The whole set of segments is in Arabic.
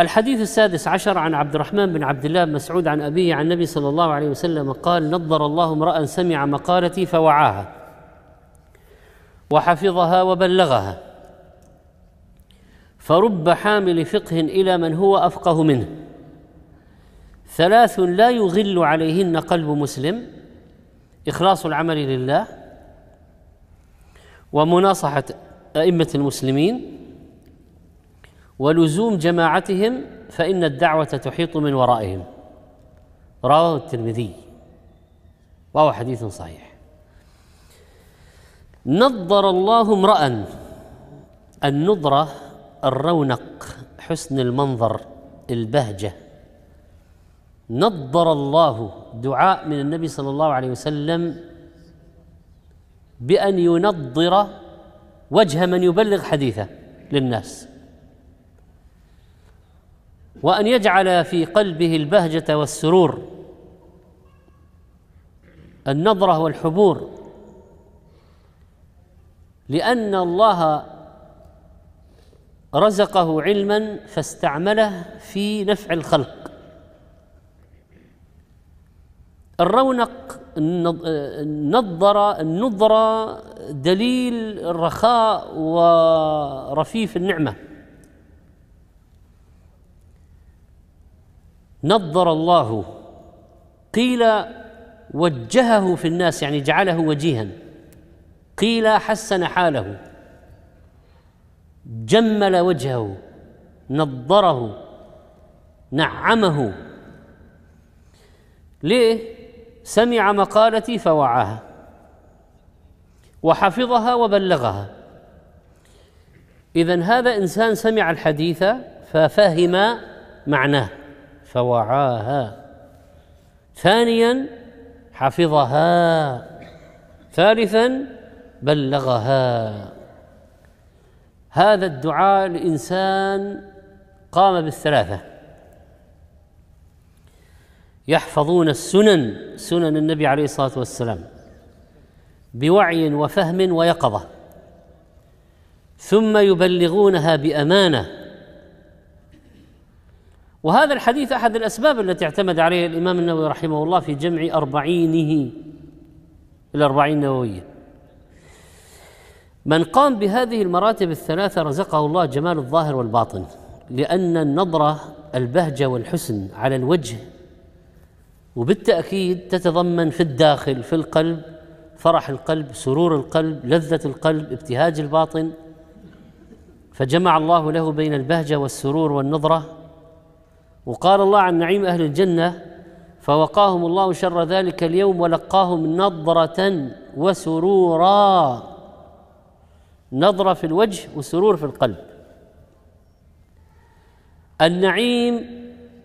الحديث السادس عشر عن عبد الرحمن بن عبد الله بن مسعود عن أبيه عن النبي صلى الله عليه وسلم قال نظر الله امرأ سمع مقالتي فوعاها وحفظها وبلغها فرب حامل فقه إلى من هو أفقه منه ثلاث لا يغل عليهن قلب مسلم إخلاص العمل لله ومناصحة أئمة المسلمين ولزوم جماعتهم فإن الدعوة تحيط من ورائهم رواه الترمذي وهو حديث صحيح نضر الله امرأ النضرة الرونق حسن المنظر البهجة نضر الله دعاء من النبي صلى الله عليه وسلم بأن ينضر وجه من يبلغ حديثه للناس وان يجعل في قلبه البهجه والسرور النظره والحبور لان الله رزقه علما فاستعمله في نفع الخلق الرونق النظرة النضرة دليل الرخاء ورفيف النعمه نظر الله قيل وجهه في الناس يعني جعله وجيها قيل حسن حاله جمل وجهه نظره نعمه ليه سمع مقالتي فوعاها وحفظها وبلغها اذا هذا انسان سمع الحديث ففهم معناه فوعاها ثانيا حفظها ثالثا بلغها هذا الدعاء الانسان قام بالثلاثه يحفظون السنن سنن النبي عليه الصلاه والسلام بوعي وفهم ويقظه ثم يبلغونها بامانه وهذا الحديث أحد الأسباب التي اعتمد عليها الإمام النووي رحمه الله في جمع أربعينه الأربعين النووية من قام بهذه المراتب الثلاثة رزقه الله جمال الظاهر والباطن لأن النظرة البهجة والحسن على الوجه وبالتأكيد تتضمن في الداخل في القلب فرح القلب سرور القلب لذة القلب ابتهاج الباطن فجمع الله له بين البهجة والسرور والنظرة وقال الله عن نعيم أهل الجنة فوقاهم الله شر ذلك اليوم ولقاهم نظرة وسرورا نظرة في الوجه وسرور في القلب النعيم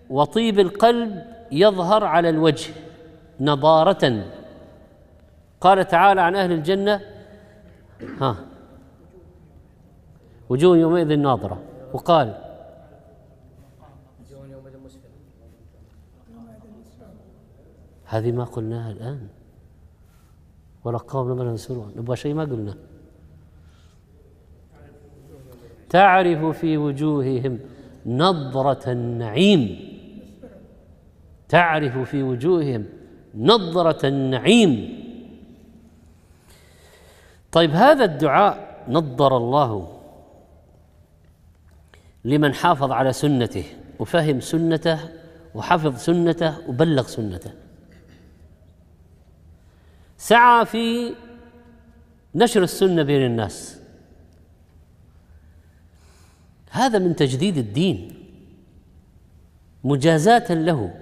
وطيب القلب يظهر على الوجه نضارة قال تعالى عن أهل الجنة ها وجوه يومئذ ناظرة وقال هذه ما قلناها الآن ولقاهم لما ينصرون نبغى شيء ما قلنا تعرف في وجوههم نظرة النعيم تعرف في وجوههم نظرة النعيم طيب هذا الدعاء نظر الله لمن حافظ على سنته وفهم سنته وحفظ سنته وبلغ سنته سعى في نشر السنه بين الناس هذا من تجديد الدين مجازاه له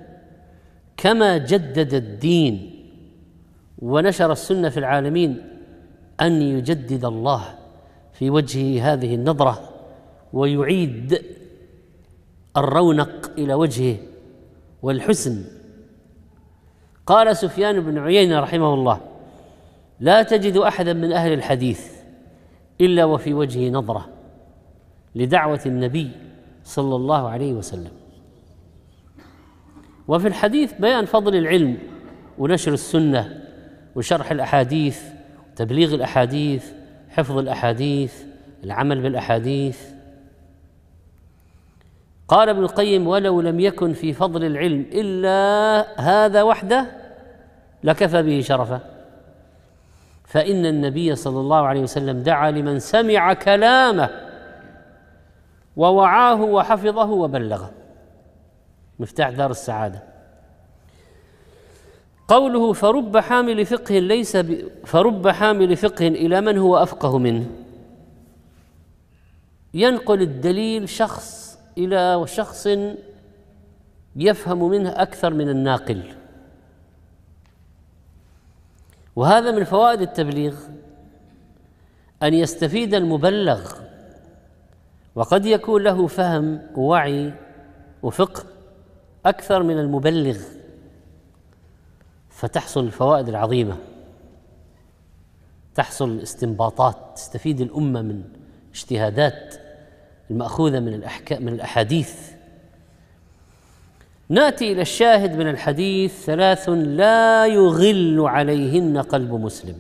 كما جدد الدين ونشر السنه في العالمين ان يجدد الله في وجهه هذه النظره ويعيد الرونق الى وجهه والحسن قال سفيان بن عيينه رحمه الله لا تجد احدا من اهل الحديث الا وفي وجهه نظره لدعوه النبي صلى الله عليه وسلم وفي الحديث بيان فضل العلم ونشر السنه وشرح الاحاديث تبليغ الاحاديث حفظ الاحاديث العمل بالاحاديث قال ابن القيم ولو لم يكن في فضل العلم الا هذا وحده لكفى به شرفه فإن النبي صلى الله عليه وسلم دعا لمن سمع كلامه ووعاه وحفظه وبلغه مفتاح دار السعادة قوله فرب حامل فقه ليس ب... فرب حامل فقه إلى من هو أفقه منه ينقل الدليل شخص إلى شخص يفهم منه أكثر من الناقل وهذا من فوائد التبليغ ان يستفيد المبلغ وقد يكون له فهم ووعي وفقه اكثر من المبلغ فتحصل الفوائد العظيمه تحصل الاستنباطات تستفيد الامه من اجتهادات الماخوذه من الاحكام من الاحاديث ناتي الى الشاهد من الحديث ثلاث لا يغل عليهن قلب مسلم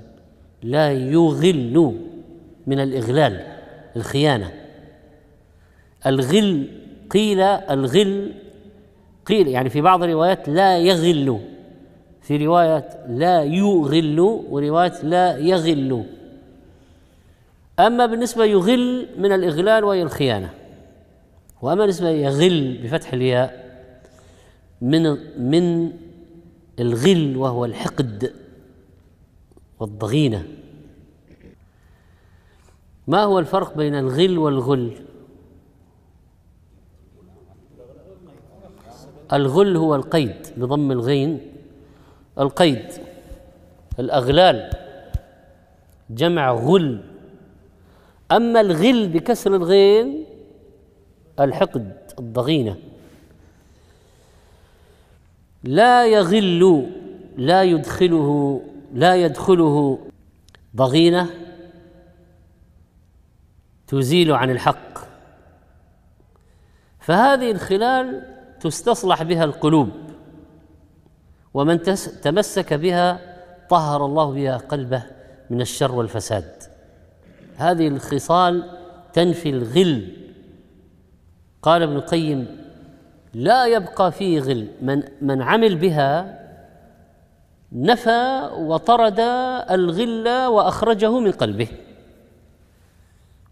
لا يغل من الاغلال الخيانه الغل قيل الغل قيل يعني في بعض الروايات لا يغل في روايه لا يغل وروايه لا يغل اما بالنسبه يغل من الاغلال وهي الخيانه واما بالنسبه يغل بفتح الياء من من الغل وهو الحقد والضغينه ما هو الفرق بين الغل والغل الغل هو القيد بضم الغين القيد الاغلال جمع غل اما الغل بكسر الغين الحقد الضغينه لا يغل لا يدخله لا يدخله ضغينه تزيل عن الحق فهذه الخلال تستصلح بها القلوب ومن تمسك بها طهر الله بها قلبه من الشر والفساد هذه الخصال تنفي الغل قال ابن القيم لا يبقى فيه غل من من عمل بها نفى وطرد الغل واخرجه من قلبه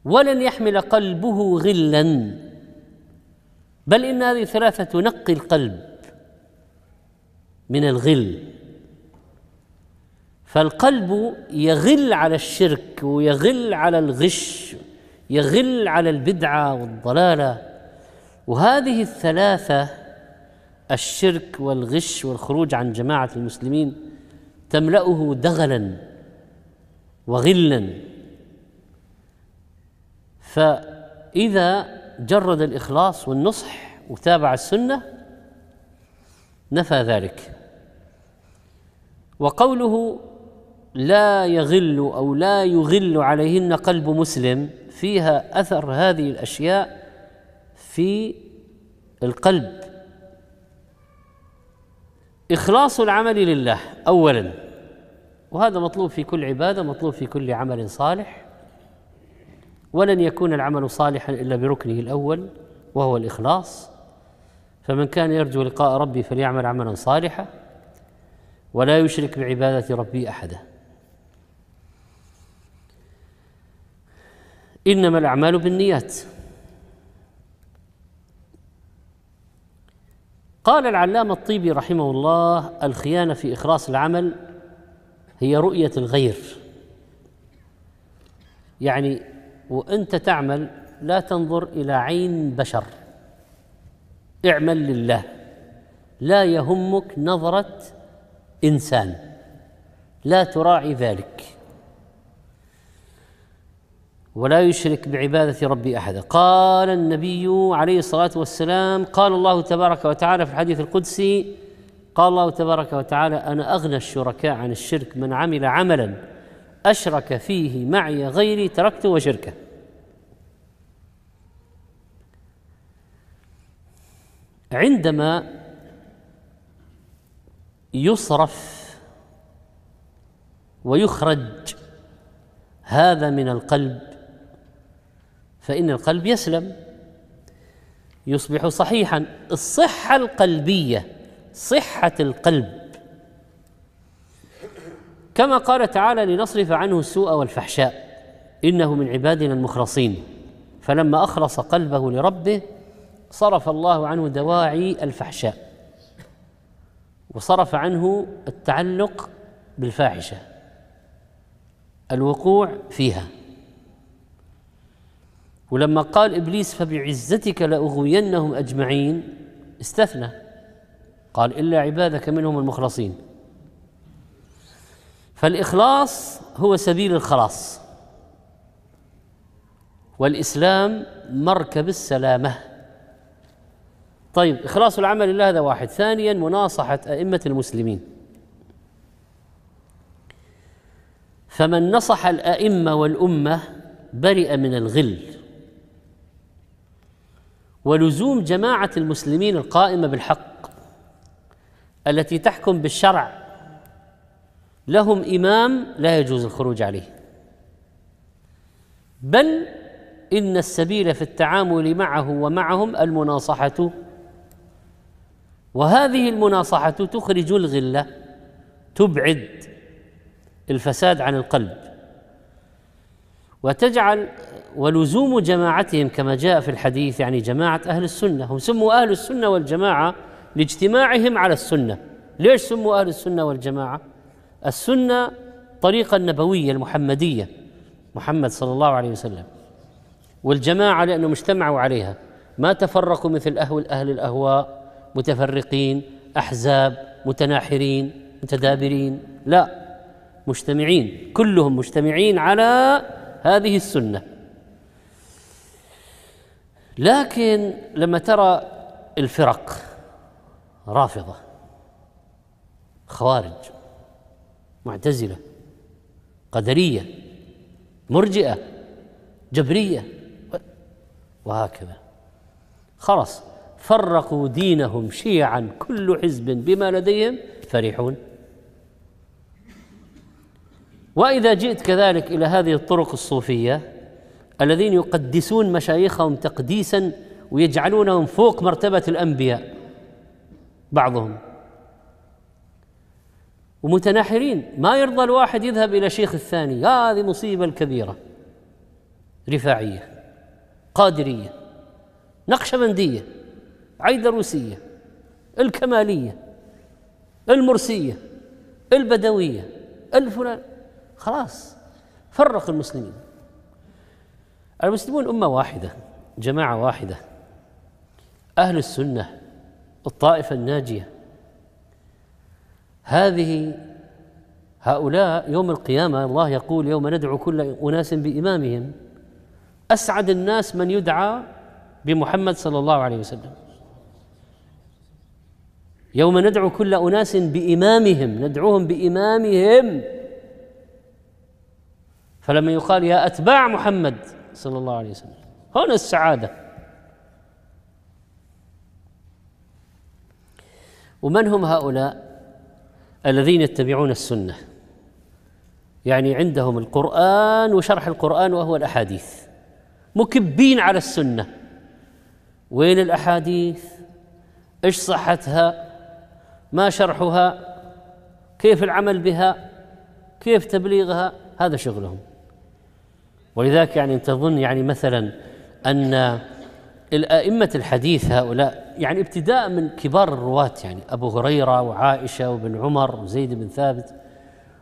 ولن يحمل قلبه غلا بل ان هذه الثلاثه تنقي القلب من الغل فالقلب يغل على الشرك ويغل على الغش يغل على البدعه والضلاله وهذه الثلاثة الشرك والغش والخروج عن جماعة المسلمين تملأه دغلا وغلا فإذا جرد الإخلاص والنصح وتابع السنة نفى ذلك وقوله لا يغل أو لا يغل عليهن قلب مسلم فيها أثر هذه الأشياء في القلب إخلاص العمل لله أولا وهذا مطلوب في كل عبادة مطلوب في كل عمل صالح ولن يكون العمل صالحا إلا بركنه الأول وهو الإخلاص فمن كان يرجو لقاء ربي فليعمل عملا صالحا ولا يشرك بعبادة ربي أحدا إنما الأعمال بالنيات قال العلامة الطيبي رحمه الله الخيانة في إخلاص العمل هي رؤية الغير يعني وأنت تعمل لا تنظر إلى عين بشر اعمل لله لا يهمك نظرة إنسان لا تراعي ذلك ولا يشرك بعبادة ربي أحدا قال النبي عليه الصلاة والسلام قال الله تبارك وتعالى في الحديث القدسي قال الله تبارك وتعالى أنا أغنى الشركاء عن الشرك من عمل عملا أشرك فيه معي غيري تركته وشركه عندما يصرف ويخرج هذا من القلب فإن القلب يسلم يصبح صحيحا الصحة القلبية صحة القلب كما قال تعالى لنصرف عنه السوء والفحشاء إنه من عبادنا المخلصين فلما أخلص قلبه لربه صرف الله عنه دواعي الفحشاء وصرف عنه التعلق بالفاحشه الوقوع فيها ولما قال ابليس فبعزتك لاغوينهم اجمعين استثنى قال الا عبادك منهم المخلصين فالاخلاص هو سبيل الخلاص والاسلام مركب السلامه طيب اخلاص العمل لله هذا واحد ثانيا مناصحه ائمه المسلمين فمن نصح الائمه والامه برئ من الغل ولزوم جماعه المسلمين القائمه بالحق التي تحكم بالشرع لهم امام لا يجوز الخروج عليه بل ان السبيل في التعامل معه ومعهم المناصحه وهذه المناصحه تخرج الغله تبعد الفساد عن القلب وتجعل ولزوم جماعتهم كما جاء في الحديث يعني جماعة أهل السنة هم سموا أهل السنة والجماعة لاجتماعهم على السنة ليش سموا أهل السنة والجماعة السنة الطريقة النبوية المحمدية محمد صلى الله عليه وسلم والجماعة لأنهم اجتمعوا عليها ما تفرقوا مثل أهل أهل الأهواء متفرقين أحزاب متناحرين متدابرين لا مجتمعين كلهم مجتمعين على هذه السنه لكن لما ترى الفرق رافضه خوارج معتزله قدريه مرجئه جبريه وهكذا خلاص فرقوا دينهم شيعا كل حزب بما لديهم فرحون واذا جئت كذلك الى هذه الطرق الصوفيه الذين يقدسون مشايخهم تقديسا ويجعلونهم فوق مرتبه الانبياء بعضهم ومتناحرين ما يرضى الواحد يذهب الى شيخ الثاني هذه مصيبه الكبيره رفاعيه قادريه نقشبنديه عيدروسيه الكماليه المرسيه البدويه الفلان خلاص فرق المسلمين المسلمون أمة واحدة جماعة واحدة أهل السنة الطائفة الناجية هذه هؤلاء يوم القيامة الله يقول يوم ندعو كل أناس بإمامهم أسعد الناس من يدعى بمحمد صلى الله عليه وسلم يوم ندعو كل أناس بإمامهم ندعوهم بإمامهم فلما يقال يا أتباع محمد صلى الله عليه وسلم هنا السعادة ومن هم هؤلاء الذين يتبعون السنة يعني عندهم القرآن وشرح القرآن وهو الأحاديث مكبين على السنة وين الأحاديث إيش صحتها ما شرحها كيف العمل بها كيف تبليغها هذا شغلهم ولذلك يعني تظن يعني مثلا أن الأئمة الحديث هؤلاء يعني ابتداء من كبار الرواة يعني أبو هريرة وعائشة وابن عمر وزيد بن ثابت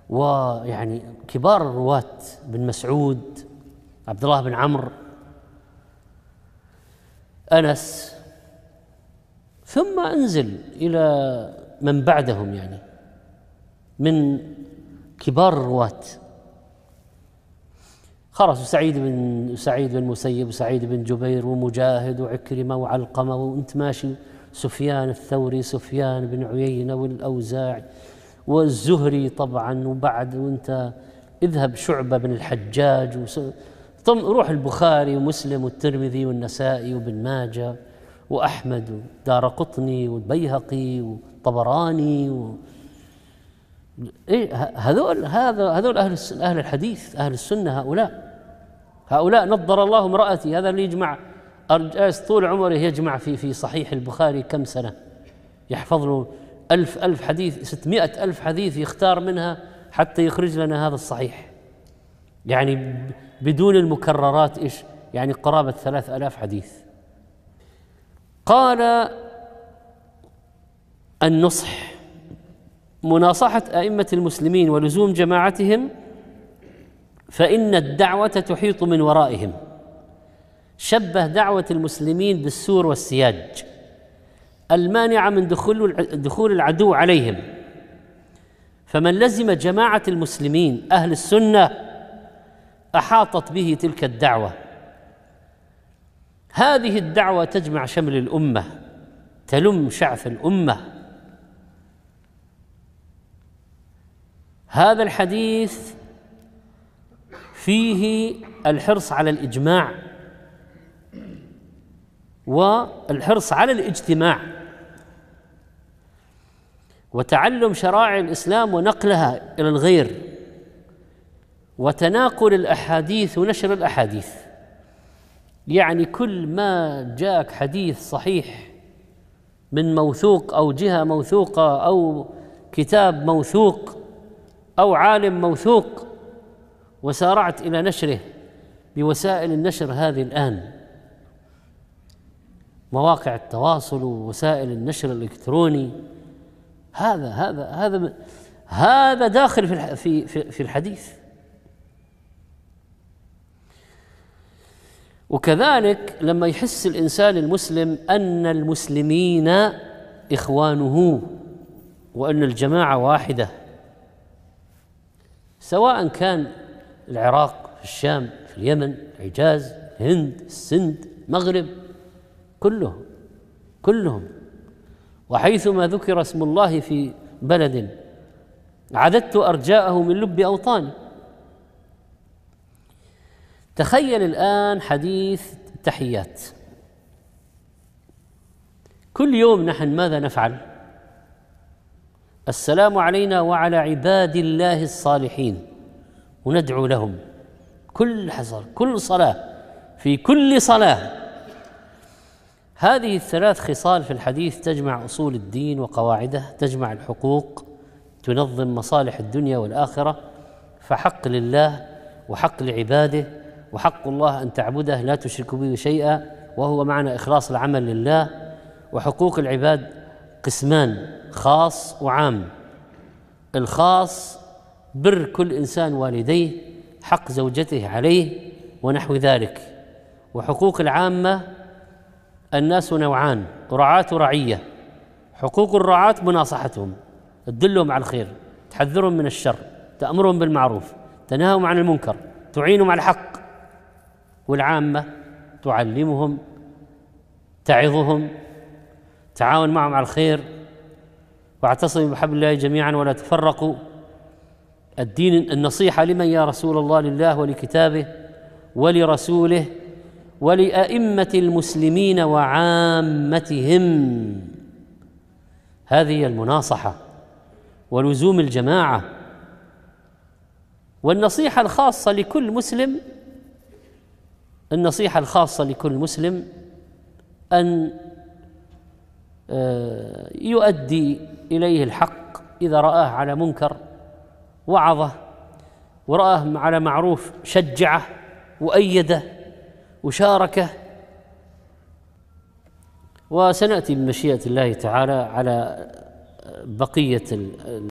ويعني كبار الرواة بن مسعود عبد الله بن عمرو أنس ثم أنزل إلى من بعدهم يعني من كبار الرواة خلاص وسعيد بن سعيد بن المسيب وسعيد بن جبير ومجاهد وعكرمه وعلقمه وانت ماشي سفيان الثوري سفيان بن عيينه والاوزاعي والزهري طبعا وبعد وانت اذهب شعبه بن الحجاج وس... طم روح البخاري ومسلم والترمذي والنسائي وابن ماجه واحمد ودار قطني والبيهقي وطبراني و... ايه هذول هذا هذول اهل اهل الحديث اهل السنه هؤلاء هؤلاء نضر الله امرأتي هذا اللي يجمع أرجاس آه، طول عمره يجمع في في صحيح البخاري كم سنة يحفظ له ألف ألف حديث ستمائة ألف حديث يختار منها حتى يخرج لنا هذا الصحيح يعني بدون المكررات إيش يعني قرابة ثلاث ألاف حديث قال النصح مناصحة أئمة المسلمين ولزوم جماعتهم فإن الدعوة تحيط من ورائهم شبه دعوة المسلمين بالسور والسياج المانعة من دخول دخول العدو عليهم فمن لزم جماعة المسلمين أهل السنة أحاطت به تلك الدعوة هذه الدعوة تجمع شمل الأمة تلم شعف الأمة هذا الحديث فيه الحرص على الاجماع والحرص على الاجتماع وتعلم شرائع الاسلام ونقلها الى الغير وتناقل الاحاديث ونشر الاحاديث يعني كل ما جاءك حديث صحيح من موثوق او جهه موثوقه او كتاب موثوق او عالم موثوق وسارعت الى نشره بوسائل النشر هذه الان مواقع التواصل ووسائل النشر الالكتروني هذا هذا هذا هذا داخل في في في الحديث وكذلك لما يحس الانسان المسلم ان المسلمين اخوانه وان الجماعه واحده سواء كان العراق في الشام في اليمن الحجاز الهند السند المغرب كلهم كلهم وحيثما ذكر اسم الله في بلد عددت ارجاءه من لب اوطاني تخيل الان حديث التحيات كل يوم نحن ماذا نفعل السلام علينا وعلى عباد الله الصالحين وندعو لهم كل حصر كل صلاة في كل صلاة هذه الثلاث خصال في الحديث تجمع أصول الدين وقواعده تجمع الحقوق تنظم مصالح الدنيا والآخرة فحق لله وحق لعباده وحق الله أن تعبده لا تشرك به شيئا وهو معنى إخلاص العمل لله وحقوق العباد قسمان خاص وعام الخاص بر كل انسان والديه حق زوجته عليه ونحو ذلك وحقوق العامه الناس نوعان رعاه ورعيه حقوق الرعاه مناصحتهم تدلهم على الخير تحذرهم من الشر تامرهم بالمعروف تنهاهم عن المنكر تعينهم على الحق والعامه تعلمهم تعظهم تعاون معهم على الخير واعتصموا بحبل الله جميعا ولا تفرقوا الدين النصيحة لمن يا رسول الله لله ولكتابه ولرسوله ولأئمة المسلمين وعامتهم هذه المناصحة ولزوم الجماعة والنصيحة الخاصة لكل مسلم النصيحة الخاصة لكل مسلم أن آه، يؤدي إليه الحق إذا رآه على منكر وعظه ورآه على معروف شجعه وأيده وشاركه وسنأتي بمشيئة الله تعالى على بقية